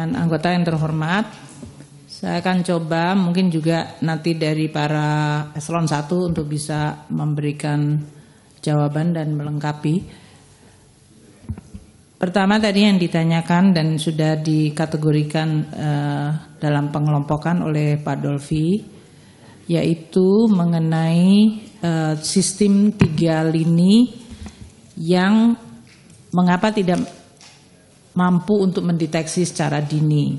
dan anggota yang terhormat. Saya akan coba mungkin juga nanti dari para eselon 1 untuk bisa memberikan jawaban dan melengkapi. Pertama tadi yang ditanyakan dan sudah dikategorikan eh, dalam pengelompokan oleh Pak Dolfi yaitu mengenai eh, sistem tiga lini yang mengapa tidak mampu untuk mendeteksi secara dini.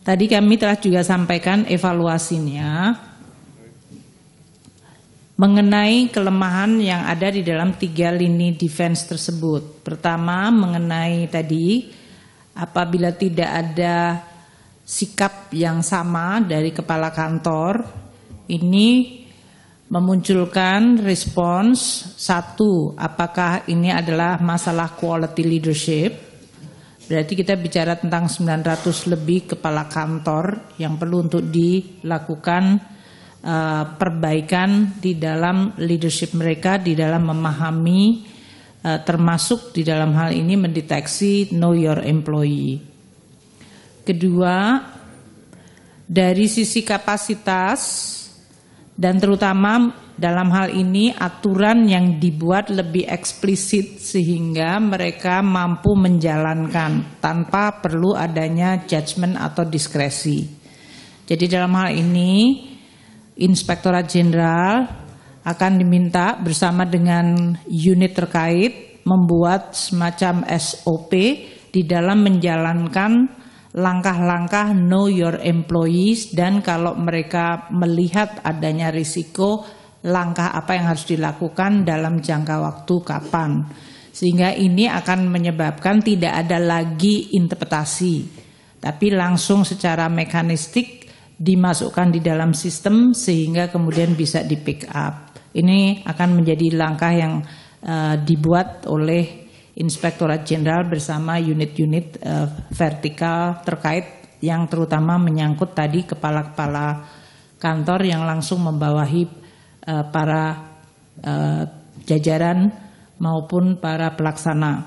Tadi kami telah juga sampaikan evaluasinya mengenai kelemahan yang ada di dalam tiga lini defense tersebut. Pertama mengenai tadi apabila tidak ada sikap yang sama dari kepala kantor ini memunculkan respons satu apakah ini adalah masalah quality leadership berarti kita bicara tentang 900 lebih kepala kantor yang perlu untuk dilakukan uh, perbaikan di dalam leadership mereka di dalam memahami uh, termasuk di dalam hal ini mendeteksi know your employee kedua dari sisi kapasitas dan terutama dalam hal ini aturan yang dibuat lebih eksplisit sehingga mereka mampu menjalankan tanpa perlu adanya judgement atau diskresi. Jadi dalam hal ini Inspektorat Jenderal akan diminta bersama dengan unit terkait membuat semacam SOP di dalam menjalankan langkah-langkah know your employees dan kalau mereka melihat adanya risiko langkah apa yang harus dilakukan dalam jangka waktu kapan. Sehingga ini akan menyebabkan tidak ada lagi interpretasi tapi langsung secara mekanistik dimasukkan di dalam sistem sehingga kemudian bisa di pick up. Ini akan menjadi langkah yang uh, dibuat oleh Inspektorat Jenderal bersama unit-unit uh, vertikal terkait yang terutama menyangkut tadi kepala-kepala kantor yang langsung membawahi uh, para uh, jajaran maupun para pelaksana.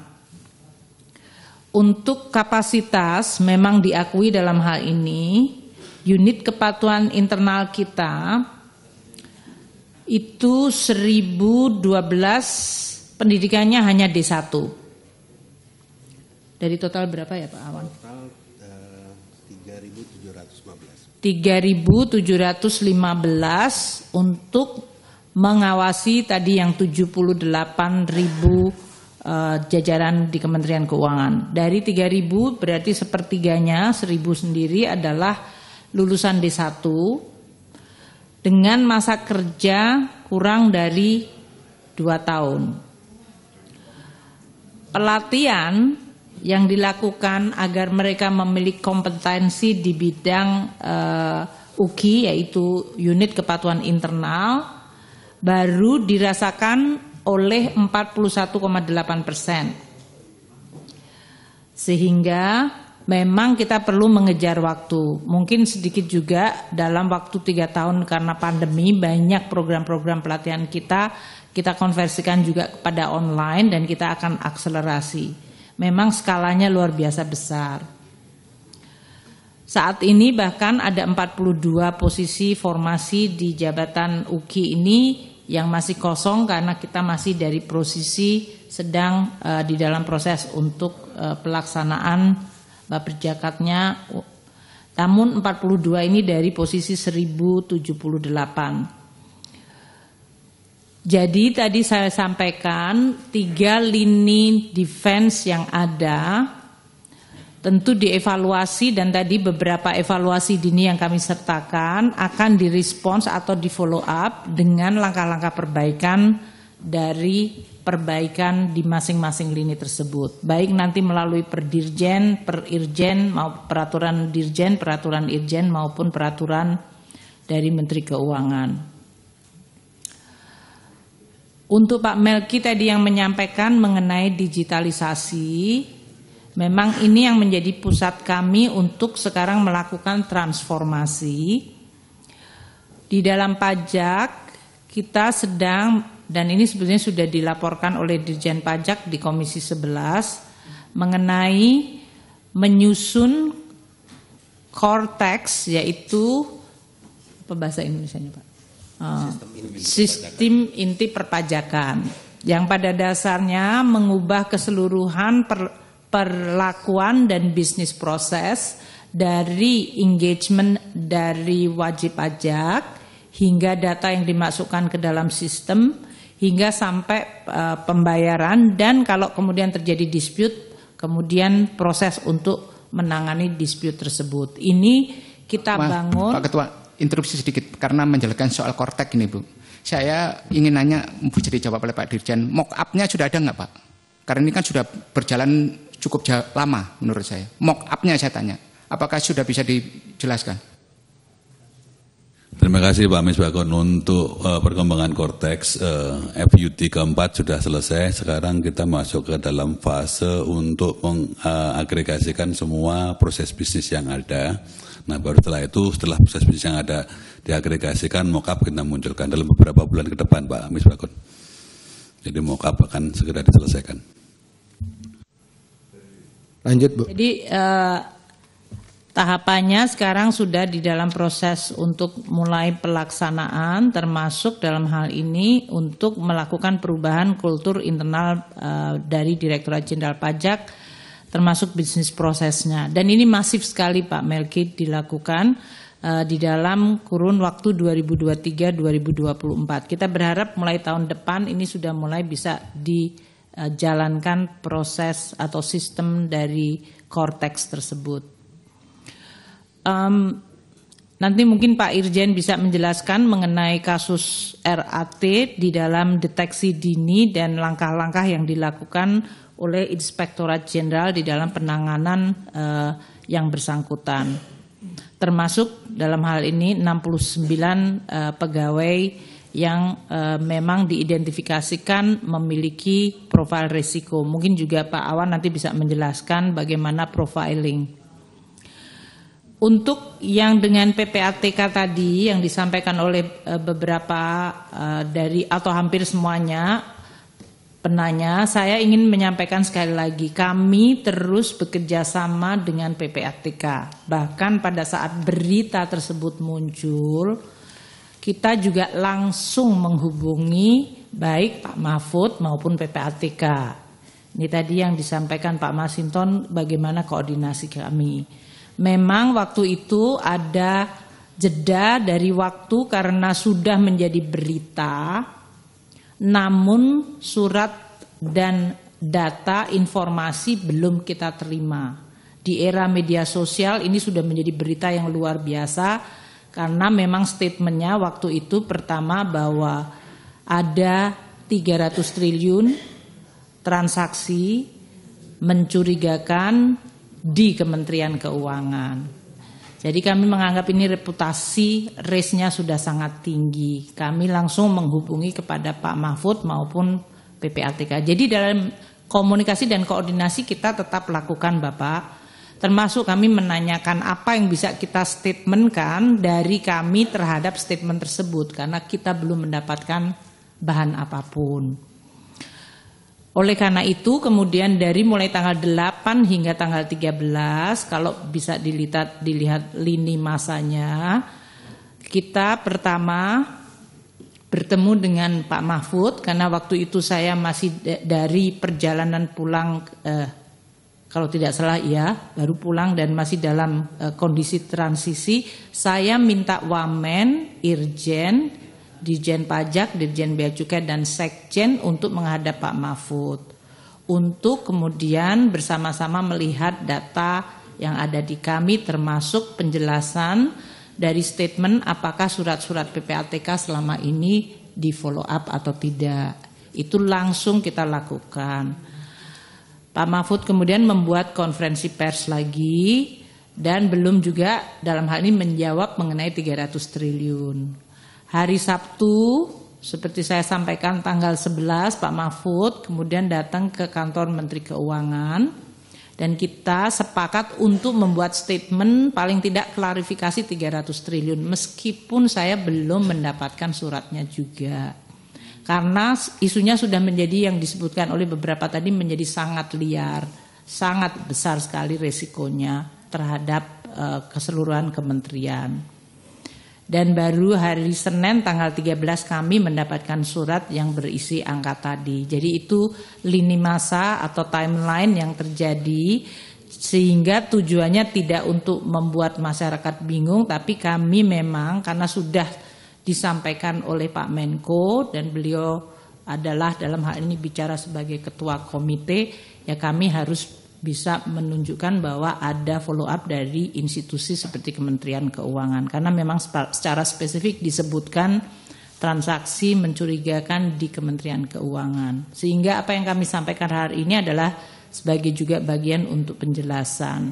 Untuk kapasitas memang diakui dalam hal ini unit kepatuhan internal kita itu 1012 pendidikannya hanya D1 dari total berapa ya Pak Awan? Total uh, 3.715. 3.715 untuk mengawasi tadi yang 78.000 uh, eh, jajaran di Kementerian Keuangan. Dari 3.000 berarti sepertiganya 1.000 sendiri adalah lulusan D1 dengan masa kerja kurang dari 2 tahun. Pelatihan yang dilakukan agar mereka memiliki kompetensi di bidang uh, eh, UKI yaitu unit kepatuhan internal baru dirasakan oleh 41,8 persen. Sehingga memang kita perlu mengejar waktu. Mungkin sedikit juga dalam waktu tiga tahun karena pandemi banyak program-program pelatihan kita kita konversikan juga kepada online dan kita akan akselerasi memang skalanya luar biasa besar. Saat ini bahkan ada 42 posisi formasi di jabatan UKI ini yang masih kosong karena kita masih dari posisi sedang uh, di dalam proses untuk uh, pelaksanaan eh, berjakatnya. Namun 42 ini dari posisi 1078. Jadi tadi saya sampaikan tiga lini defense yang ada tentu dievaluasi dan tadi beberapa evaluasi dini yang kami sertakan akan direspons atau di follow up dengan langkah-langkah perbaikan dari perbaikan di masing-masing lini tersebut. Baik nanti melalui perdirjen, perirjen, maupun peraturan dirjen, peraturan irjen maupun peraturan dari Menteri Keuangan. Untuk Pak Melki tadi yang menyampaikan mengenai digitalisasi, memang ini yang menjadi pusat kami untuk sekarang melakukan transformasi. Di dalam pajak kita sedang dan ini sebenarnya sudah dilaporkan oleh Dirjen Pajak di Komisi 11 mengenai menyusun cortex, yaitu apa bahasa Indonesia Pak? Ah. sistem inti perpajakan yang pada dasarnya mengubah keseluruhan per, perlakuan dan bisnis proses dari engagement dari wajib pajak hingga data yang dimasukkan ke dalam sistem hingga sampai uh, pembayaran dan kalau kemudian terjadi dispute kemudian proses untuk menangani dispute tersebut. Ini kita Ma, bangun Pak Ketua, interupsi sedikit karena menjelaskan soal kortek ini Bu. Saya ingin nanya Bu jadi jawab oleh Pak Dirjen, mock up sudah ada nggak Pak? Karena ini kan sudah berjalan cukup lama menurut saya. Mock up saya tanya, apakah sudah bisa dijelaskan? Terima kasih Pak Misbakon untuk uh, perkembangan korteks uh, eh, FUT keempat sudah selesai. Sekarang kita masuk ke dalam fase untuk mengagregasikan eh, uh, semua proses bisnis yang ada. Nah baru setelah itu setelah proses bisnis yang ada diagregasikan mockup kita munculkan dalam beberapa bulan ke depan Pak Amis Bakun. Jadi mockup akan segera diselesaikan. Lanjut Bu. Jadi eh, tahapannya sekarang sudah di dalam proses untuk mulai pelaksanaan termasuk dalam hal ini untuk melakukan perubahan kultur internal eh, dari Direktorat Jenderal Pajak termasuk bisnis prosesnya. Dan ini masif sekali Pak Melki dilakukan uh, di dalam kurun waktu 2023-2024. Kita berharap mulai tahun depan ini sudah mulai bisa dijalankan uh, proses atau sistem dari Cortex tersebut. Um, Nanti mungkin Pak Irjen bisa menjelaskan mengenai kasus RAT di dalam deteksi dini dan langkah-langkah yang dilakukan oleh Inspektorat Jenderal di dalam penanganan uh, yang bersangkutan. Termasuk dalam hal ini 69 uh, eh, pegawai yang uh, memang diidentifikasikan memiliki profil risiko. Mungkin juga Pak Awan nanti bisa menjelaskan bagaimana profiling. Untuk yang dengan PPATK tadi yang disampaikan oleh beberapa dari atau hampir semuanya penanya, saya ingin menyampaikan sekali lagi, kami terus bekerja sama dengan PPATK. Bahkan pada saat berita tersebut muncul, kita juga langsung menghubungi baik Pak Mahfud maupun PPATK. Ini tadi yang disampaikan Pak Masinton bagaimana koordinasi kami. Memang waktu itu ada jeda dari waktu karena sudah menjadi berita namun surat dan data informasi belum kita terima. Di era media sosial ini sudah menjadi berita yang luar biasa karena memang statementnya waktu itu pertama bahwa ada 300 triliun transaksi mencurigakan di Kementerian Keuangan. Jadi kami menganggap ini reputasi race-nya sudah sangat tinggi. Kami langsung menghubungi kepada Pak Mahfud maupun PPATK. Jadi dalam komunikasi dan koordinasi kita tetap lakukan Bapak. Termasuk kami menanyakan apa yang bisa kita statementkan dari kami terhadap statement tersebut karena kita belum mendapatkan bahan apapun. Oleh karena itu kemudian dari mulai tanggal 8 hingga tanggal 13 kalau bisa dilihat dilihat lini masanya kita pertama bertemu dengan Pak Mahfud karena waktu itu saya masih dari perjalanan pulang eh, kalau tidak salah ya baru pulang dan masih dalam eh, kondisi transisi saya minta Wamen Irjen Dirjen Pajak, Dirjen Bea Cukai dan Sekjen untuk menghadap Pak Mahfud untuk kemudian bersama-sama melihat data yang ada di kami termasuk penjelasan dari statement apakah surat-surat PPATK selama ini di follow up atau tidak. Itu langsung kita lakukan. Pak Mahfud kemudian membuat konferensi pers lagi dan belum juga dalam hal ini menjawab mengenai 300 triliun hari Sabtu seperti saya sampaikan tanggal 11 Pak Mahfud kemudian datang ke kantor Menteri Keuangan dan kita sepakat untuk membuat statement paling tidak klarifikasi 300 triliun meskipun saya belum mendapatkan suratnya juga karena isunya sudah menjadi yang disebutkan oleh beberapa tadi menjadi sangat liar sangat besar sekali resikonya terhadap eh, keseluruhan kementerian dan baru hari Senin tanggal 13 kami mendapatkan surat yang berisi angka tadi. Jadi itu lini masa atau timeline yang terjadi sehingga tujuannya tidak untuk membuat masyarakat bingung tapi kami memang karena sudah disampaikan oleh Pak Menko dan beliau adalah dalam hal ini bicara sebagai ketua komite ya kami harus bisa menunjukkan bahwa ada follow up dari institusi seperti Kementerian Keuangan karena memang secara spesifik disebutkan transaksi mencurigakan di Kementerian Keuangan. Sehingga apa yang kami sampaikan hari ini adalah sebagai juga bagian untuk penjelasan.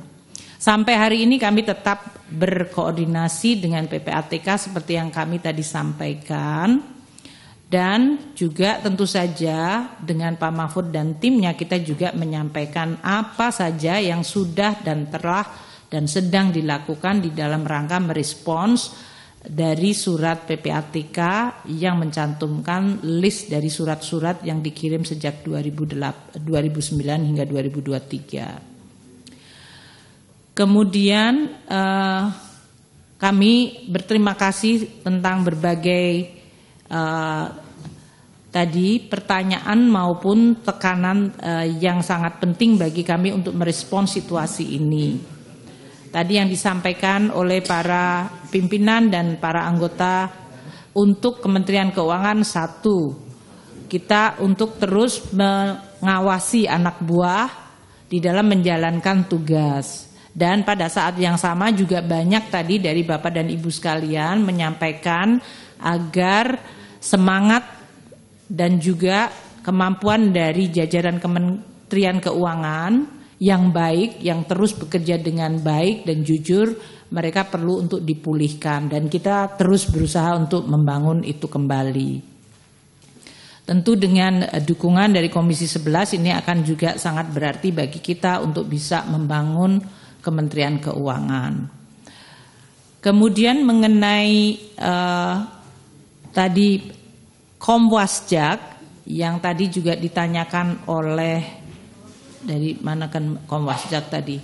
Sampai hari ini kami tetap berkoordinasi dengan PPATK seperti yang kami tadi sampaikan dan juga tentu saja dengan Pak Mahfud dan timnya kita juga menyampaikan apa saja yang sudah dan telah dan sedang dilakukan di dalam rangka merespons dari surat PPATK yang mencantumkan list dari surat-surat yang dikirim sejak 2008, 2009 hingga 2023. Kemudian eh, kami berterima kasih tentang berbagai Eh, tadi pertanyaan maupun tekanan uh, yang sangat penting bagi kami untuk merespon situasi ini. Tadi yang disampaikan oleh para pimpinan dan para anggota untuk Kementerian Keuangan satu, kita untuk terus mengawasi anak buah di dalam menjalankan tugas. Dan pada saat yang sama juga banyak tadi dari Bapak dan Ibu sekalian menyampaikan agar semangat dan juga kemampuan dari jajaran Kementerian Keuangan yang baik, yang terus bekerja dengan baik dan jujur, mereka perlu untuk dipulihkan dan kita terus berusaha untuk membangun itu kembali. Tentu dengan eh, dukungan dari Komisi 11 ini akan juga sangat berarti bagi kita untuk bisa membangun Kementerian Keuangan. Kemudian mengenai uh, Tadi Komwasjak yang tadi juga ditanyakan oleh dari mana kan Komwasjak tadi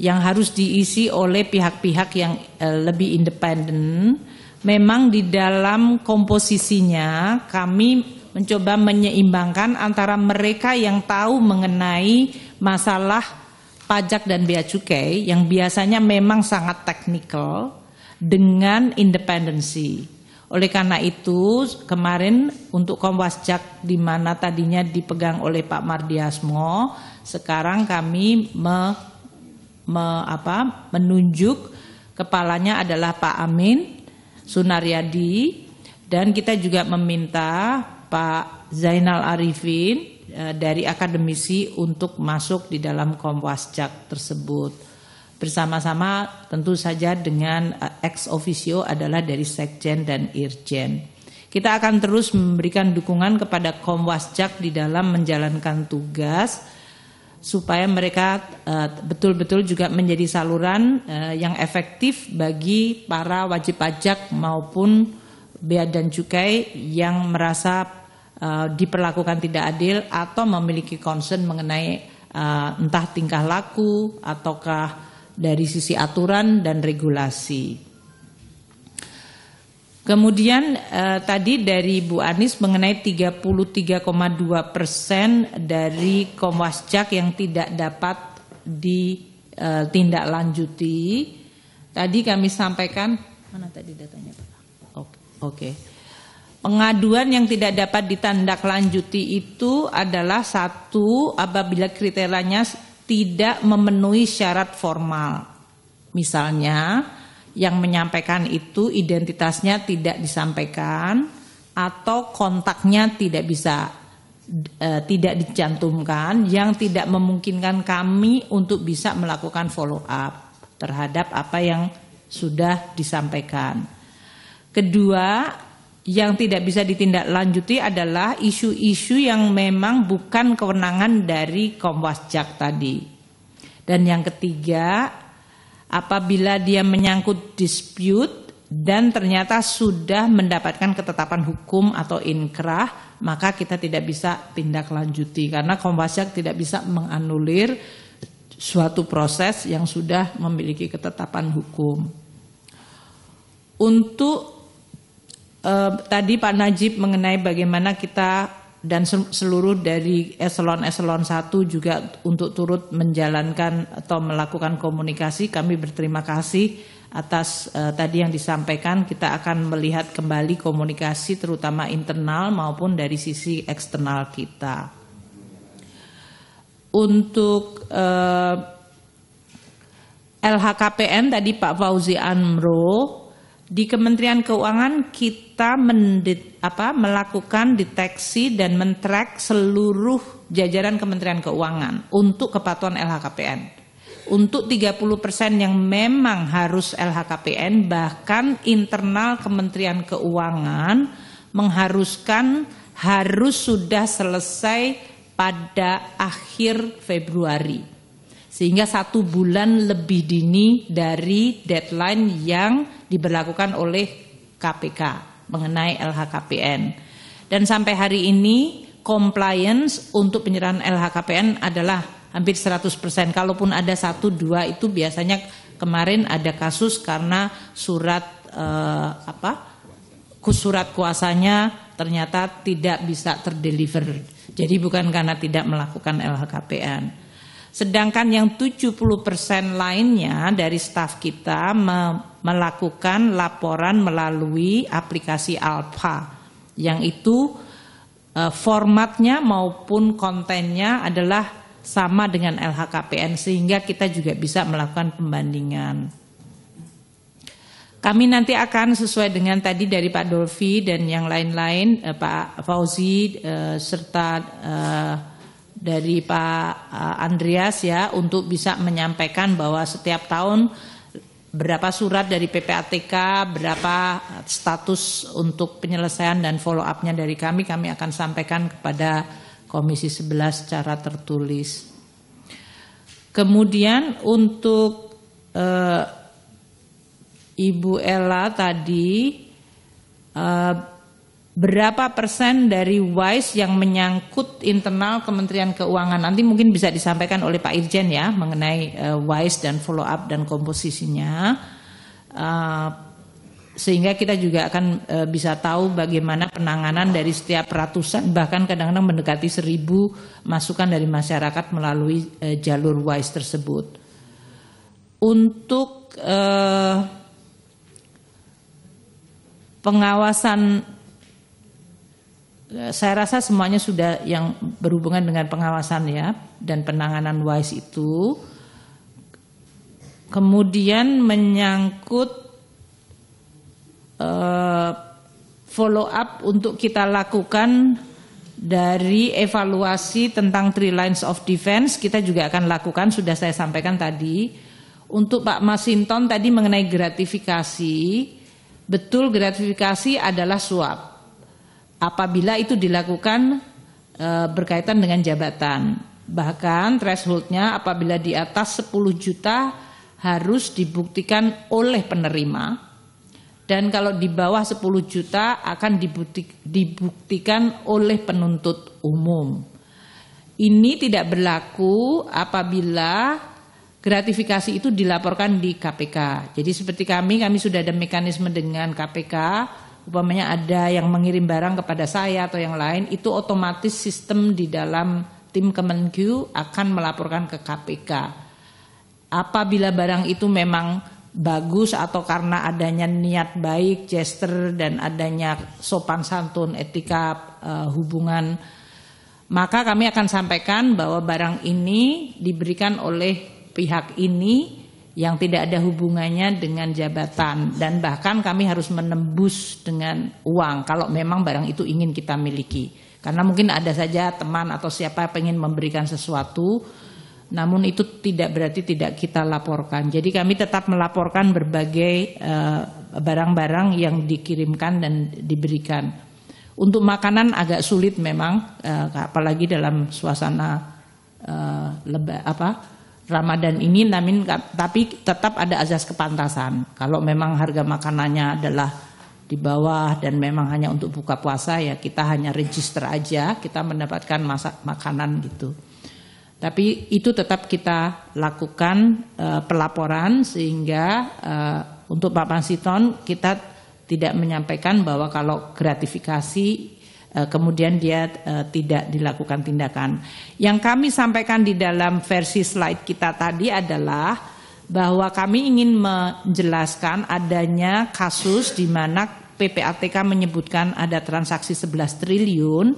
yang harus diisi oleh pihak-pihak yang uh, lebih independen. Memang di dalam komposisinya kami mencoba menyeimbangkan antara mereka yang tahu mengenai masalah pajak dan bea cukai yang biasanya memang sangat teknikal dengan independensi. Oleh karena itu kemarin untuk Komwasjak di mana tadinya dipegang oleh Pak Mardiasmo, sekarang kami me, me, apa, menunjuk kepalanya adalah Pak Amin Sunaryadi dan kita juga meminta Pak Zainal Arifin eh, dari akademisi untuk masuk di dalam Komwasjak tersebut bersama-sama tentu saja dengan eh, ex officio adalah dari sekjen dan irjen. Kita akan terus memberikan dukungan kepada Komwasjak di dalam menjalankan tugas supaya mereka eh, betul-betul uh, juga menjadi saluran uh, yang efektif bagi para wajib pajak maupun bea dan cukai yang merasa uh, diperlakukan tidak adil atau memiliki concern mengenai uh, entah tingkah laku ataukah dari sisi aturan dan regulasi. Kemudian eh, tadi dari Bu Anis mengenai 33,2 persen dari Komwasjak yang tidak dapat ditindaklanjuti. Tadi kami sampaikan mana tadi datanya Pak? Oke. Okay. Pengaduan yang tidak dapat ditandaklanjuti itu adalah satu apabila kriterianya tidak memenuhi syarat formal. Misalnya, yang menyampaikan itu identitasnya tidak disampaikan atau kontaknya tidak bisa e, tidak dicantumkan yang tidak memungkinkan kami untuk bisa melakukan follow up terhadap apa yang sudah disampaikan. Kedua, yang tidak bisa ditindaklanjuti adalah isu-isu yang memang bukan kewenangan dari Komwasjak tadi. Dan yang ketiga, apabila dia menyangkut dispute dan ternyata sudah mendapatkan ketetapan hukum atau inkrah, maka kita tidak bisa tindak lanjuti karena Komwasjak tidak bisa menganulir suatu proses yang sudah memiliki ketetapan hukum. Untuk eh, tadi Pak Najib mengenai bagaimana kita dan seluruh dari eselon-eselon satu juga untuk turut menjalankan atau melakukan komunikasi. Kami berterima kasih atas eh, tadi yang disampaikan. Kita akan melihat kembali komunikasi terutama internal maupun dari sisi eksternal kita. Untuk eh, LHKPN tadi Pak Fauzi Amro di Kementerian Keuangan kita mendit, apa, melakukan deteksi dan mentrack seluruh jajaran Kementerian Keuangan untuk kepatuhan LHKPN. Untuk 30% persen yang memang harus LHKPN bahkan internal Kementerian Keuangan mengharuskan harus sudah selesai pada akhir Februari sehingga satu bulan lebih dini dari deadline yang diberlakukan oleh KPK mengenai LHKPN. Dan sampai hari ini compliance untuk penyerahan LHKPN adalah hampir 100%. Kalaupun ada satu dua itu biasanya kemarin ada kasus karena surat eh, apa? surat kuasanya ternyata tidak bisa terdeliver. Jadi bukan karena tidak melakukan LHKPN. Sedangkan yang 70% lainnya dari staf kita me melakukan laporan melalui aplikasi Alpha yang itu e, formatnya maupun kontennya adalah sama dengan LHKPN sehingga kita juga bisa melakukan pembandingan. Kami nanti akan sesuai dengan tadi dari Pak Dolfi dan yang lain-lain, e, Pak Fauzi e, serta e, dari Pak eh, Andreas ya untuk bisa menyampaikan bahwa setiap tahun berapa surat dari PPATK, berapa eh, status untuk penyelesaian dan follow up-nya dari kami, kami akan sampaikan kepada Komisi 11 secara tertulis. Kemudian untuk eh, Ibu Ella tadi eh, berapa persen dari WISE yang menyangkut internal Kementerian Keuangan. Nanti mungkin bisa disampaikan oleh Pak Irjen ya mengenai uh, WISE dan follow up dan komposisinya. Uh, sehingga kita juga akan uh, bisa tahu bagaimana penanganan dari setiap ratusan bahkan kadang-kadang mendekati seribu masukan dari masyarakat melalui uh, jalur WISE tersebut. Untuk uh, pengawasan Eh, saya rasa semuanya sudah yang berhubungan dengan pengawasan ya dan penanganan wise itu kemudian menyangkut uh, follow up untuk kita lakukan dari evaluasi tentang three lines of defense kita juga akan lakukan sudah saya sampaikan tadi untuk Pak Masinton tadi mengenai gratifikasi betul gratifikasi adalah suap apabila itu dilakukan e, berkaitan dengan jabatan. Bahkan thresholdnya apabila di atas 10 juta harus dibuktikan oleh penerima dan kalau di bawah 10 juta akan dibuktikan oleh penuntut umum. Ini tidak berlaku apabila gratifikasi itu dilaporkan di KPK. Jadi seperti kami, kami sudah ada mekanisme dengan KPK umpamanya ada yang mengirim barang kepada saya atau yang lain, itu otomatis sistem di dalam tim Kemenkyu akan melaporkan ke KPK. Apabila barang itu memang bagus atau karena adanya niat baik, gesture dan adanya sopan santun, etika uh, hubungan, maka kami akan sampaikan bahwa barang ini diberikan oleh pihak ini yang tidak ada hubungannya dengan jabatan dan bahkan kami harus menembus dengan uang kalau memang barang itu ingin kita miliki. Karena mungkin ada saja teman atau siapa pengen memberikan sesuatu namun itu tidak berarti tidak kita laporkan. Jadi kami tetap melaporkan berbagai eh, barang-barang yang dikirimkan dan diberikan. Untuk makanan agak sulit memang eh, apalagi dalam suasana uh, apa Ramadan ini namin tapi tetap ada azas kepantasan. Kalau memang harga makanannya adalah di bawah dan memang hanya untuk buka puasa ya kita hanya register aja kita mendapatkan masak makanan gitu. Tapi itu tetap kita lakukan uh, pelaporan sehingga uh, untuk Pak Pansiton kita tidak menyampaikan bahwa kalau gratifikasi Eh, kemudian dia eh, tidak dilakukan tindakan. Yang kami sampaikan di dalam versi slide kita tadi adalah bahwa kami ingin menjelaskan adanya kasus di mana PPATK menyebutkan ada transaksi 11 triliun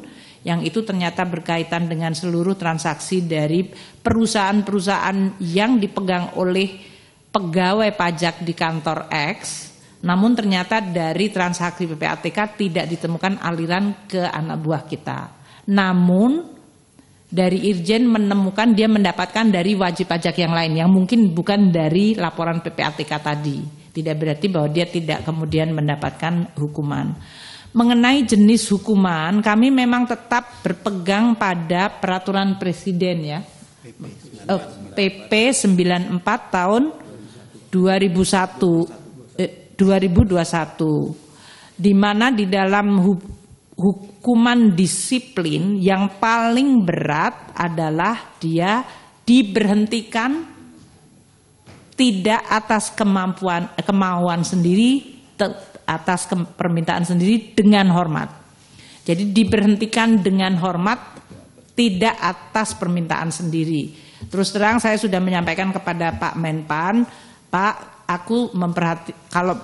yang itu ternyata berkaitan dengan seluruh transaksi dari perusahaan-perusahaan yang dipegang oleh pegawai pajak di kantor X namun ternyata dari transaksi PPATK tidak ditemukan aliran ke anak buah kita. Namun dari Irjen menemukan dia mendapatkan dari wajib pajak yang lain yang mungkin bukan dari laporan PPATK tadi. Tidak berarti bahwa dia tidak kemudian mendapatkan hukuman. Mengenai jenis hukuman, kami memang tetap berpegang pada peraturan presiden ya. PP 94, eh, tahun 2001 2021 di mana di dalam hukuman disiplin yang paling berat adalah dia diberhentikan tidak atas kemampuan kemauan sendiri atas permintaan sendiri dengan hormat. Jadi diberhentikan dengan hormat tidak atas permintaan sendiri. Terus terang saya sudah menyampaikan kepada Pak Menpan, Pak aku memperhati kalau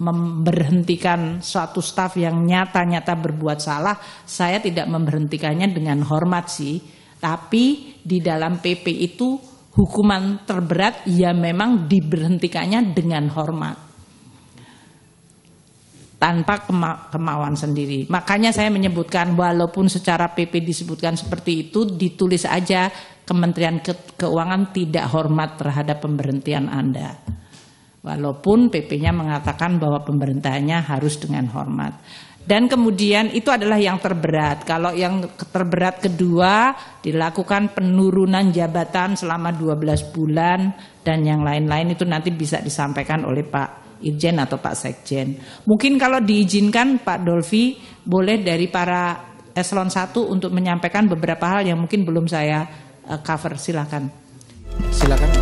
memberhentikan suatu staf yang nyata-nyata berbuat salah, saya tidak memberhentikannya dengan hormat sih. Tapi di dalam PP itu hukuman terberat ya memang diberhentikannya dengan hormat. Tanpa kema kemauan sendiri. Makanya saya menyebutkan walaupun secara PP disebutkan seperti itu ditulis aja Kementerian Keuangan tidak hormat terhadap pemberhentian Anda. Walaupun PP-nya mengatakan bahwa pemerintahnya harus dengan hormat. Dan kemudian itu adalah yang terberat. Kalau yang terberat kedua dilakukan penurunan jabatan selama 12 bulan dan yang lain-lain itu nanti bisa disampaikan oleh Pak Irjen atau Pak Sekjen. Mungkin kalau diizinkan Pak Dolfi boleh dari para eselon 1 untuk menyampaikan beberapa hal yang mungkin belum saya eh, cover. Silakan. Silakan.